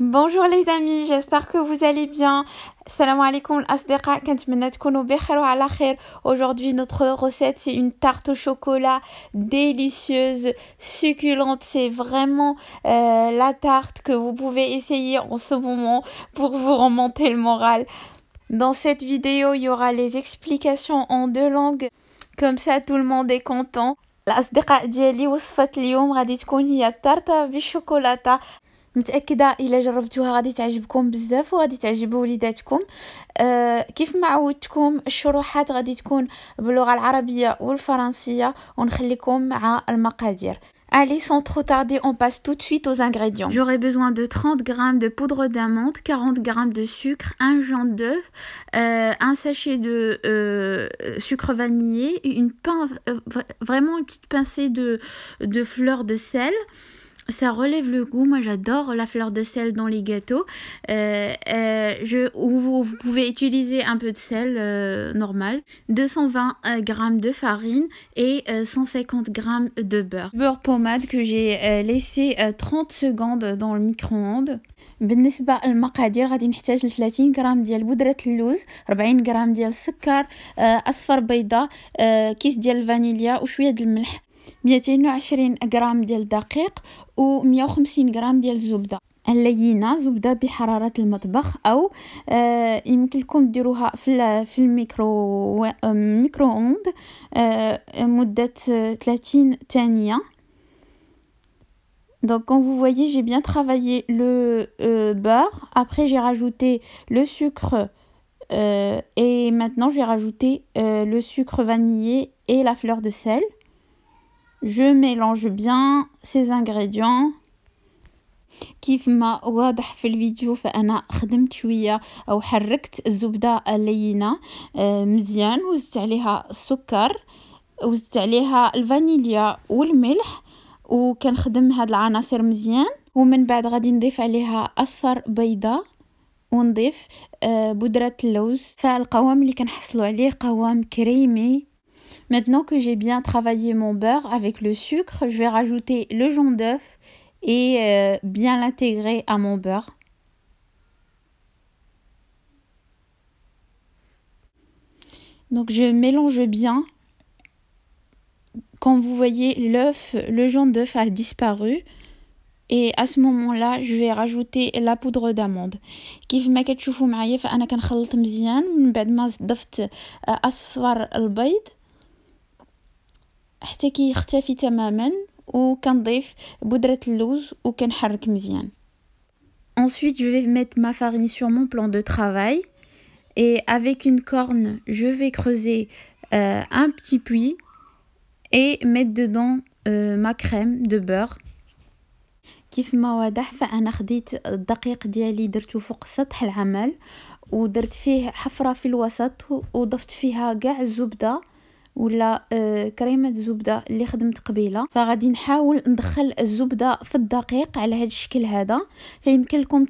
Bonjour les amis, j'espère que vous allez bien. Salam Aujourd'hui, notre recette, c'est une tarte au chocolat délicieuse, succulente. C'est vraiment euh, la tarte que vous pouvez essayer en ce moment pour vous remonter le moral. Dans cette vidéo, il y aura les explications en deux langues. Comme ça, tout le monde est content. متاكده الا جربتوها غادي تعجبكم بزاف وغادي تعجب وليداتكم آه كيف ما عودتكم الشروحات غادي تكون باللغه العربيه والفرنسيه ونخليكم مع المقادير Allez, sans trop tarder, on passe tout de suite aux ingrédients. J'aurai besoin de 30 g de poudre d'amande, 40 g de sucre, un jaune d'œuf, euh, un sachet de euh, sucre vanillé, une pince, euh, vraiment une petite pincée de, de fleur de sel, ça relève le goût. Moi, j'adore la fleur de sel dans les gâteaux. Euh, euh, je, vous, vous, pouvez utiliser un peu de sel euh, normal, 220 euh, g de farine et 150 euh, g de beurre. Beurre pommade que j'ai laissé 30 secondes dans le micro-ondes. بالنسبة للمقادير غادي نحتاج 30 غرام ديال بودرة اللوز 40 غرام ديال السكر أصفر بيضة كيس ديال الفانيليا وشوية de الملح ميتين غرام ديال الدقيق و غرام ديال الزبده اللينه زبده بحراره المطبخ او آه ou vous 30 Donc, comme vous voyez, j'ai bien travaillé le euh, beurre. Après, j'ai rajouté le sucre. Euh, et maintenant, j'ai rajouté euh, le sucre vanillé et la fleur de sel. Je mélange bien ces ingrédients كيف ما واضح في الفيديو فانا خدمت شويه او حركت الزبده اللينه آه، مزيان وزدت عليها السكر وزدت عليها الفانيليا والملح وكنخدم هاد العناصر مزيان ومن بعد غادي نضيف عليها اصفر بيضه ونضيف آه، بودره اللوز فالقوام اللي كنحصلوا عليه قوام كريمي Maintenant que j'ai bien travaillé mon beurre avec le sucre, je vais rajouter le jaune d'œuf et euh, bien l'intégrer à mon beurre. Donc je mélange bien. Quand vous voyez l'œuf, le jaune d'œuf a disparu. Et à ce moment-là, je vais rajouter la poudre d'amande. حتى كي يختفي تماما وكنضيف بودرة اللوز وكنحرك مزيان Ensuite, je vais mettre ma farine sur mon plan de travail et avec une corne, je vais creuser euh, un petit puits et mettre dedans euh, ma crème de beurre. كيف ما واضح فانا خديت الدقيق ديالي درتو فوق سطح العمل ودرت فيه حفره في الوسط وضفت فيها كاع الزبده ولا آه، كريمه زبده اللي خدمت قبيله فغادي نحاول ندخل الزبده في الدقيق على هذا الشكل هذا فيمكن لكم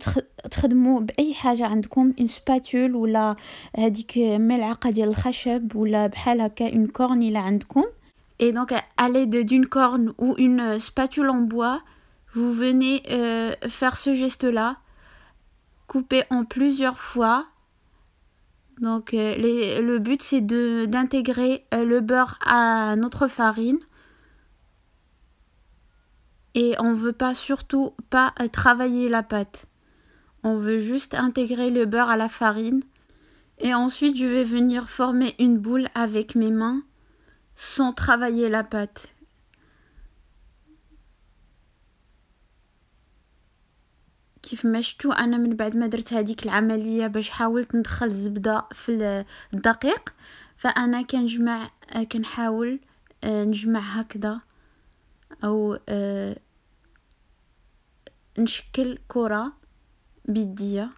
تخدموا باي حاجه عندكم ان سباتول ولا هذيك ملعقه ديال الخشب ولا بحال هكا اون كورن الا عندكم اي دونك à l'aide دون كورن او اون سباتول ان بوا فو فيني euh, سو جيست لا كوبي ان en فوا Donc euh, le but c'est d'intégrer euh, le beurre à notre farine. Et on ne veut pas surtout pas euh, travailler la pâte. On veut juste intégrer le beurre à la farine. Et ensuite je vais venir former une boule avec mes mains sans travailler la pâte. كيف ما شفتوا انا من بعد ما درت هذيك العمليه باش حاولت ندخل الزبده في الدقيق فانا كنجمع كنحاول نجمع هكذا او نشكل كره بيديه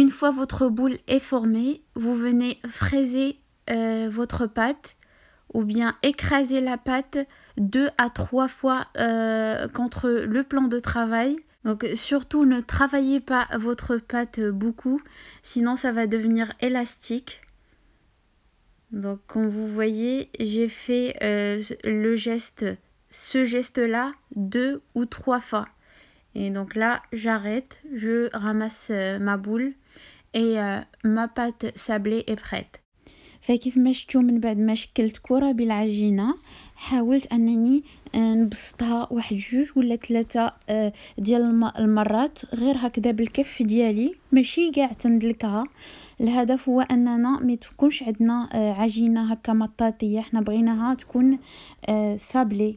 Une fois votre boule est formée, vous venez fraiser euh, votre pâte ou bien écraser la pâte deux à trois fois euh, contre le plan de travail Donc surtout ne travaillez pas votre pâte beaucoup, sinon ça va devenir élastique. Donc comme vous voyez, j'ai fait euh, le geste, ce geste-là, deux ou trois fois. Et donc là, j'arrête, je ramasse euh, ma boule et euh, ma pâte sablée est prête. فكيف ما شفتوا من بعد ما شكلت كره بالعجينه حاولت انني آه، نبسطها واحد جوج ولا ثلاثه آه، ديال المرات غير هكذا بالكف ديالي ماشي كاع تندلكها الهدف هو اننا ما تكونش عندنا آه، عجينه هكا مطاطيه حنا بغيناها تكون سابلي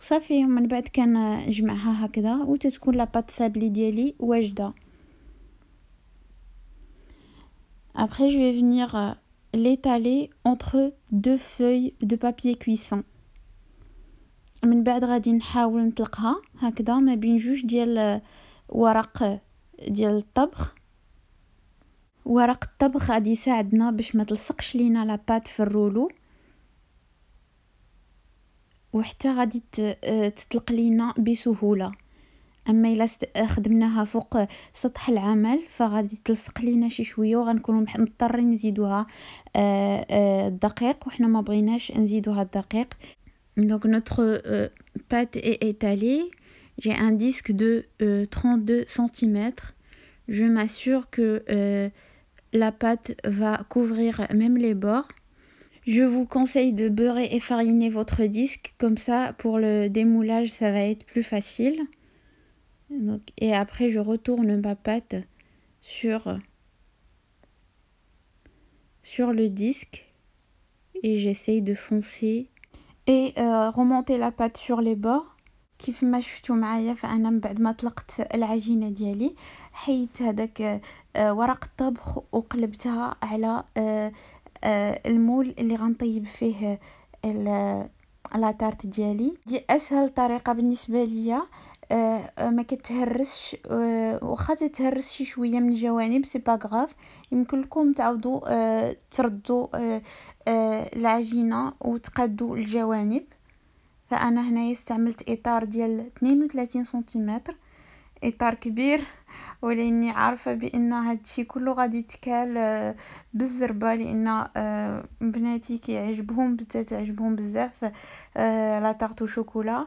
صافي من بعد كنجمعها هكذا وتتكون لاباط سابلي ديالي واجده ابري جو vais venir euh, l'étaler entre deux feuilles de papier cuisson من بعد غادي نحاول نطلقها هكذا ما بين جوج ديال آه، ورق آه، ديال الطبخ ورق الطبخ غادي يساعدنا باش ما تلصقش لينا لاباط في الرولو وحتى غادي آه، تطلق لينا بسهوله donc notre euh, pâte est étalée j'ai un disque de 32 euh, cm je m'assure que euh, la pâte va couvrir même les bords je vous conseille de beurrer et fariner votre disque comme ça pour le démoulage ça va être plus facile donc, et après, je retourne ma pâte sur, sur le disque et j'essaye de foncer. Et euh, remonter la pâte sur les bords. كيف ما شفتوا معايا فانا من بعد ما طلقت العجينه ديالي حيت هذاك ورق الطبخ وقلبتها على المول اللي غنطيب فيه لا تارت ديالي دي اسهل طريقه بالنسبه ليا آه، آه، ما كتهرسش آه، واخا تتهرس شي شويه من الجوانب سي با غراف يمكن لكم تعاودوا تردوا العجينه وتقادوا الجوانب فانا هنايا استعملت اطار ديال 32 سنتيمتر اطار كبير ولاني عارفه بان هادشي كله غادي يتكال بالزربه لان بناتي كيعجبهم بزاف تعجبهم بزاف لا تارت شوكولا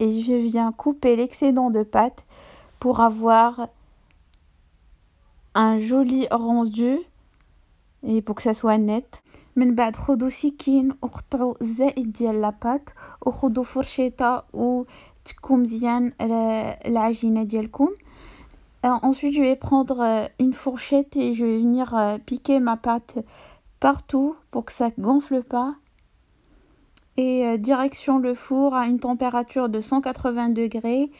et je viens couper l'excédent de pâte pour avoir un joli rendu et pour que ça soit net mais بعد خذوا سكين وقطعوا الزائد ديال لاباط ou مزيان ديالكم euh, ensuite je vais prendre euh, une fourchette et je vais venir euh, piquer ma pâte partout pour que ça gonfle pas et euh, direction le four à une température de 180 degrés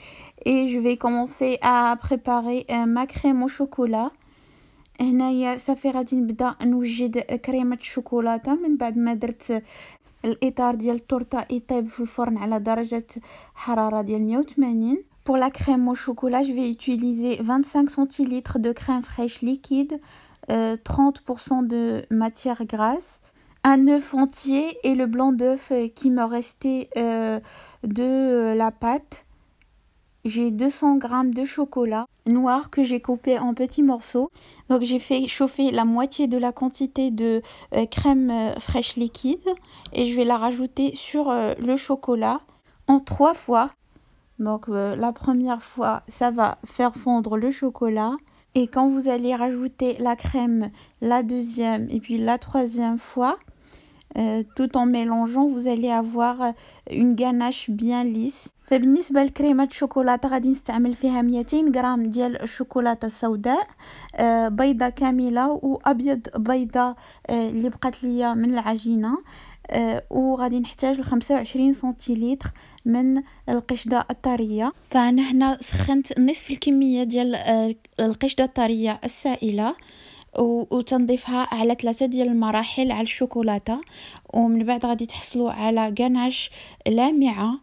et je vais commencer à préparer euh, ma crème au chocolat نوجد من بعد ما درت ديال في على ديال 180 Pour la crème au chocolat, je vais utiliser 25 centilitres de crème fraîche liquide, 30% euh, de matière grasse, un œuf entier et le blanc d'œuf euh, qui me restait euh, de euh, la pâte. J'ai 200 g de chocolat noir que j'ai coupé en petits morceaux. Donc j'ai fait chauffer la moitié de la quantité de crème fraîche liquide et je vais la rajouter sur le chocolat en trois fois. Donc la première fois ça va faire fondre le chocolat. Et quand vous allez rajouter la crème la deuxième et puis la troisième fois, euh, tout en mélangeant, vous allez avoir euh, une ganache bien lisse. فبالنسبة لكريمة الشوكولاتة غادي نستعمل فيها 200 غرام ديال الشوكولاتة السوداء بيضة كاملة وأبيض بيضة اللي بقات لي من العجينة آه، وغادي نحتاج لخمسة وعشرين سنتيلتر من القشدة الطرية فأنا هنا سخنت نصف الكمية ديال آه، القشدة الطرية السائلة وتنضيفها على ثلاثة ديال المراحل على الشوكولاتة ومن بعد غادي تحصلوا على جناش لامعة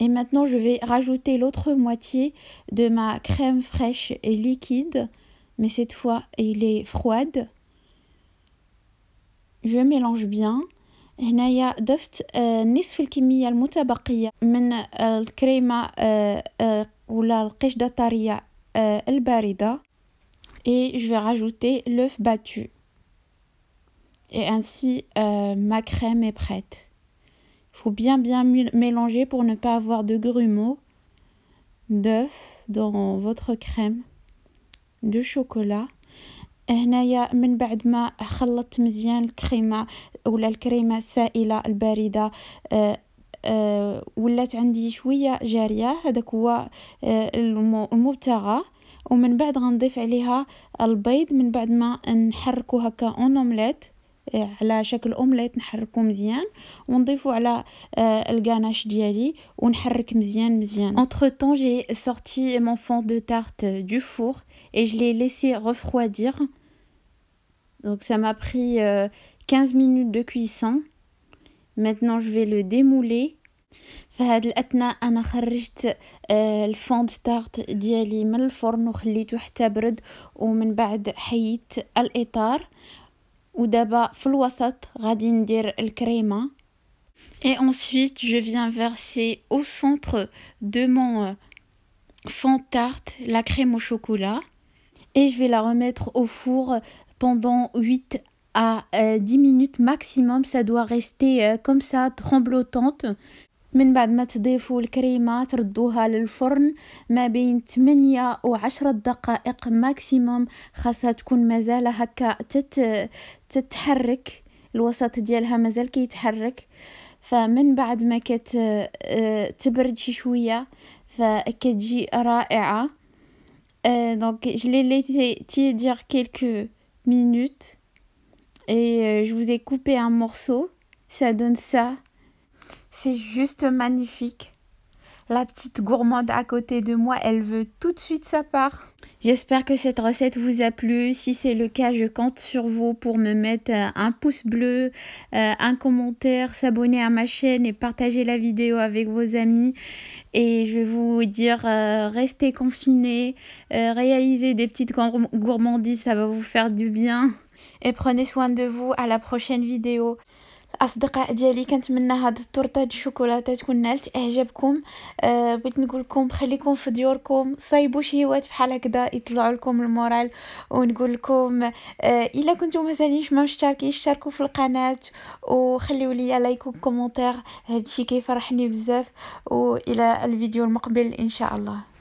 Et maintenant, je vais rajouter l'autre moitié de ma crème fraîche et liquide, mais cette fois, elle est froide. Je mélange bien. et je vais rajouter l'œuf battu et ainsi euh, ma crème est prête il faut bien bien mélanger pour ne pas avoir de grumeaux d'œuf dans votre crème de chocolat هنايا من بعد ما خلطت مزيان الكريمه ولا الكريمه السائله البارده آه، آه، ولات عندي شويه جاريه هذاك هو آه، المبتغى ومن بعد غنضيف عليها البيض من بعد ما نحركو هكا اون اومليت على شكل اومليت نحركو مزيان ونضيفو على الكاناش ديالي ونحرك مزيان مزيان entre temps j'ai sorti mon fond de tarte du four et je l'ai laissé refroidir Donc ça m'a pris euh, 15 minutes de cuisson. Maintenant je vais le démouler. فهاد الاثناء انا خرجت الفوند تارت ديالي من الفرن وخليته حتى برد ومن بعد حيت الاطار ودابا في الوسط غادي ندير الكريمه Et ensuite, je viens verser au centre de mon euh, fond tarte la crème au chocolat. Et je vais la remettre au four pendant 8 à 10 euh, minutes maximum ça doit rester euh, comme ça tremblotante من بعد ما تضيفوا الكريمه تردوها للفرن ما بين 8 و 10 دقائق ماكسيموم خاصها تكون مازال هكا تت تتحرك الوسط ديالها مازال كيتحرك فمن بعد ما كت آه، تبرد شي شويه فكتجي رائعه دونك جلي لي تي دير quelques minutes et euh, je vous ai coupé un morceau. Ça donne ça. C'est juste magnifique. La petite gourmande à côté de moi, elle veut tout de suite sa part. J'espère que cette recette vous a plu. Si c'est le cas, je compte sur vous pour me mettre euh, un pouce bleu, euh, un commentaire, s'abonner à ma chaîne et partager la vidéo avec vos amis. Et je vais vous dire, euh, restez confinés, réalisez des petites gourmandises, ça va vous faire du bien. Et prenez soin de vous. À la prochaine vidéo. الاصدقاء ديالي كنتمنى هاد التورته د الشوكولاته تكون نالت اعجابكم أه بغيت نقول لكم خليكم في ديوركم صايبوا شي هوات بحال هكذا يطلعوا لكم المورال ونقول لكم أه الا كنتم مازالينش ما مشتركين اشتركوا في القناه وخليوا لي لايك وكومونتير هادشي كيفرحني بزاف والى الفيديو المقبل ان شاء الله